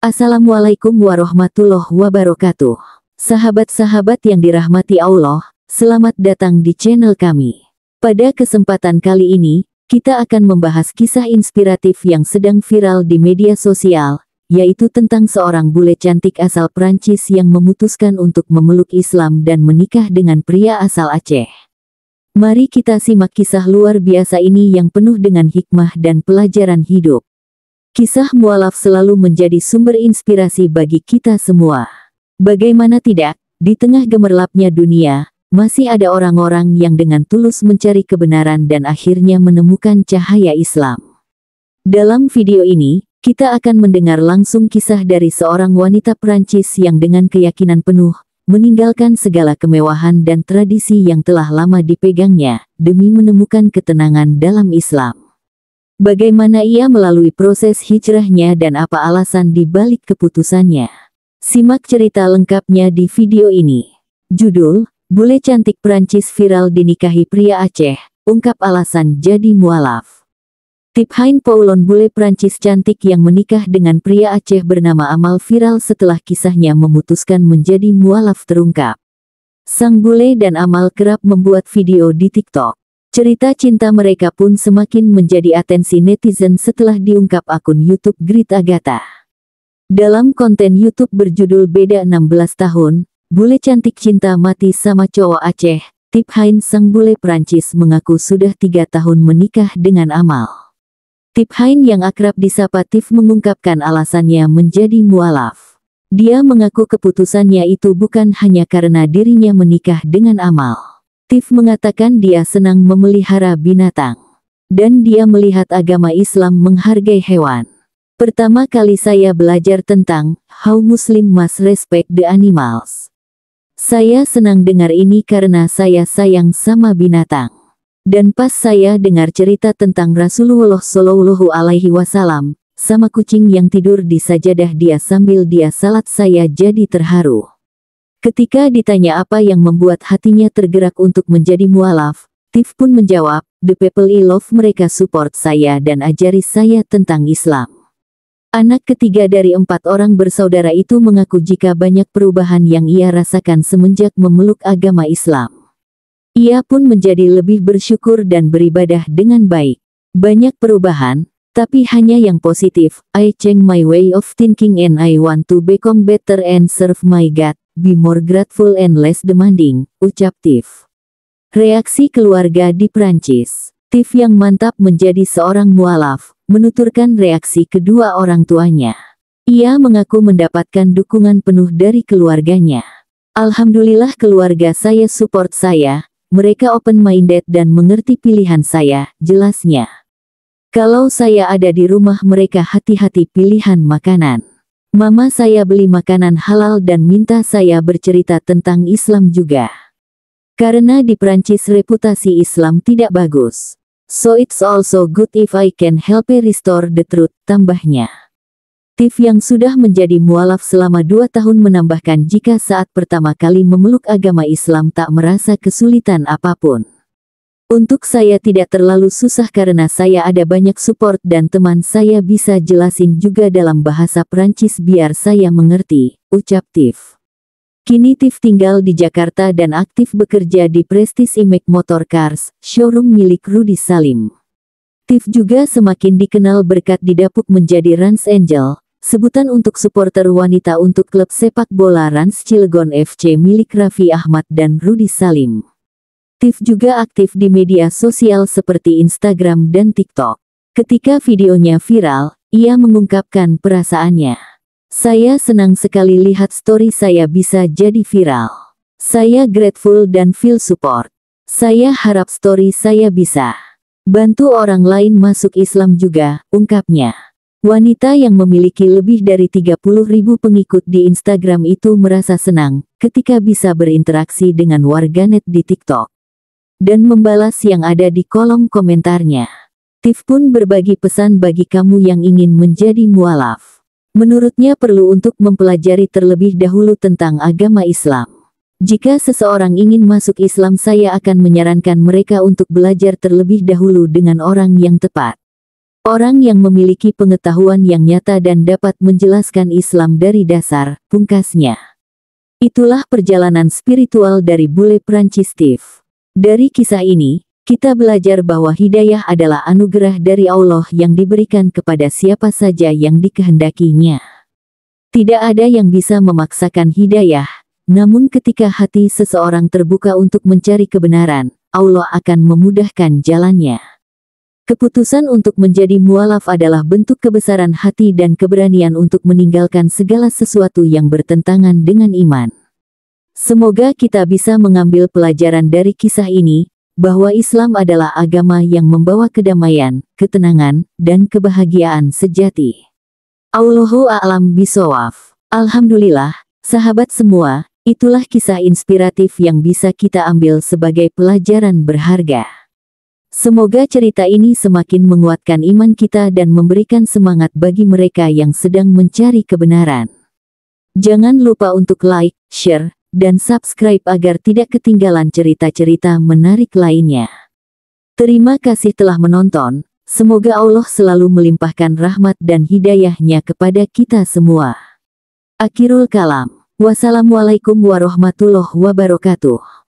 Assalamualaikum warahmatullahi wabarakatuh. Sahabat-sahabat yang dirahmati Allah, selamat datang di channel kami. Pada kesempatan kali ini, kita akan membahas kisah inspiratif yang sedang viral di media sosial, yaitu tentang seorang bule cantik asal Perancis yang memutuskan untuk memeluk Islam dan menikah dengan pria asal Aceh. Mari kita simak kisah luar biasa ini yang penuh dengan hikmah dan pelajaran hidup. Kisah mualaf selalu menjadi sumber inspirasi bagi kita semua. Bagaimana tidak, di tengah gemerlapnya dunia, masih ada orang-orang yang dengan tulus mencari kebenaran dan akhirnya menemukan cahaya Islam. Dalam video ini, kita akan mendengar langsung kisah dari seorang wanita Perancis yang dengan keyakinan penuh, meninggalkan segala kemewahan dan tradisi yang telah lama dipegangnya, demi menemukan ketenangan dalam Islam. Bagaimana ia melalui proses hijrahnya dan apa alasan dibalik keputusannya? Simak cerita lengkapnya di video ini. Judul, Bule Cantik Perancis Viral Dinikahi Pria Aceh, Ungkap Alasan Jadi Mualaf. Hain Paulon Bule Perancis cantik yang menikah dengan pria Aceh bernama Amal viral setelah kisahnya memutuskan menjadi mualaf terungkap. Sang Bule dan Amal kerap membuat video di TikTok. Cerita cinta mereka pun semakin menjadi atensi netizen setelah diungkap akun YouTube Grit Agatha. Dalam konten YouTube berjudul Beda 16 Tahun, Bule Cantik Cinta Mati Sama Cowok Aceh, Tip Hain sang bule Perancis mengaku sudah tiga tahun menikah dengan Amal. Tip Hain yang akrab disapa Tif mengungkapkan alasannya menjadi mualaf. Dia mengaku keputusannya itu bukan hanya karena dirinya menikah dengan Amal. Latif mengatakan dia senang memelihara binatang. Dan dia melihat agama Islam menghargai hewan. Pertama kali saya belajar tentang How Muslim Must Respect the Animals. Saya senang dengar ini karena saya sayang sama binatang. Dan pas saya dengar cerita tentang Rasulullah Shallallahu Alaihi Wasallam, sama kucing yang tidur di sajadah dia sambil dia salat saya jadi terharu. Ketika ditanya apa yang membuat hatinya tergerak untuk menjadi mualaf, Tiff pun menjawab, The people I love mereka support saya dan ajari saya tentang Islam. Anak ketiga dari empat orang bersaudara itu mengaku jika banyak perubahan yang ia rasakan semenjak memeluk agama Islam. Ia pun menjadi lebih bersyukur dan beribadah dengan baik. Banyak perubahan, tapi hanya yang positif, I change my way of thinking and I want to become better and serve my God, Be more grateful and less demanding, ucap Tiff. Reaksi keluarga di Prancis. Tiff yang mantap menjadi seorang mualaf, menuturkan reaksi kedua orang tuanya. Ia mengaku mendapatkan dukungan penuh dari keluarganya. Alhamdulillah keluarga saya support saya, mereka open-minded dan mengerti pilihan saya, jelasnya. Kalau saya ada di rumah mereka hati-hati pilihan makanan. Mama saya beli makanan halal dan minta saya bercerita tentang Islam juga. Karena di Perancis reputasi Islam tidak bagus. So it's also good if I can help restore the truth, tambahnya. Tiff yang sudah menjadi mualaf selama dua tahun menambahkan jika saat pertama kali memeluk agama Islam tak merasa kesulitan apapun. Untuk saya tidak terlalu susah karena saya ada banyak support dan teman saya bisa jelasin juga dalam bahasa Perancis biar saya mengerti, ucap Tiff. Kini Tiff tinggal di Jakarta dan aktif bekerja di Prestige Imac Motor Cars, showroom milik Rudy Salim. Tiff juga semakin dikenal berkat didapuk menjadi Rans Angel, sebutan untuk supporter wanita untuk klub sepak bola Rans Cilegon FC milik Raffi Ahmad dan Rudy Salim. Tiff juga aktif di media sosial seperti Instagram dan TikTok. Ketika videonya viral, ia mengungkapkan perasaannya. Saya senang sekali lihat story saya bisa jadi viral. Saya grateful dan feel support. Saya harap story saya bisa bantu orang lain masuk Islam juga, ungkapnya. Wanita yang memiliki lebih dari 30 ribu pengikut di Instagram itu merasa senang ketika bisa berinteraksi dengan warganet di TikTok dan membalas yang ada di kolom komentarnya. Tiff pun berbagi pesan bagi kamu yang ingin menjadi mualaf. Menurutnya perlu untuk mempelajari terlebih dahulu tentang agama Islam. Jika seseorang ingin masuk Islam saya akan menyarankan mereka untuk belajar terlebih dahulu dengan orang yang tepat. Orang yang memiliki pengetahuan yang nyata dan dapat menjelaskan Islam dari dasar, pungkasnya. Itulah perjalanan spiritual dari bule Prancis Steve. Dari kisah ini, kita belajar bahwa hidayah adalah anugerah dari Allah yang diberikan kepada siapa saja yang dikehendakinya. Tidak ada yang bisa memaksakan hidayah, namun ketika hati seseorang terbuka untuk mencari kebenaran, Allah akan memudahkan jalannya. Keputusan untuk menjadi mualaf adalah bentuk kebesaran hati dan keberanian untuk meninggalkan segala sesuatu yang bertentangan dengan iman. Semoga kita bisa mengambil pelajaran dari kisah ini, bahwa Islam adalah agama yang membawa kedamaian, ketenangan, dan kebahagiaan sejati. Allahu a'lam bisawaf. Alhamdulillah, sahabat semua, itulah kisah inspiratif yang bisa kita ambil sebagai pelajaran berharga. Semoga cerita ini semakin menguatkan iman kita dan memberikan semangat bagi mereka yang sedang mencari kebenaran. Jangan lupa untuk like, share, dan subscribe agar tidak ketinggalan cerita-cerita menarik lainnya. Terima kasih telah menonton, semoga Allah selalu melimpahkan rahmat dan hidayahnya kepada kita semua. Akhirul kalam, wassalamualaikum warahmatullahi wabarakatuh.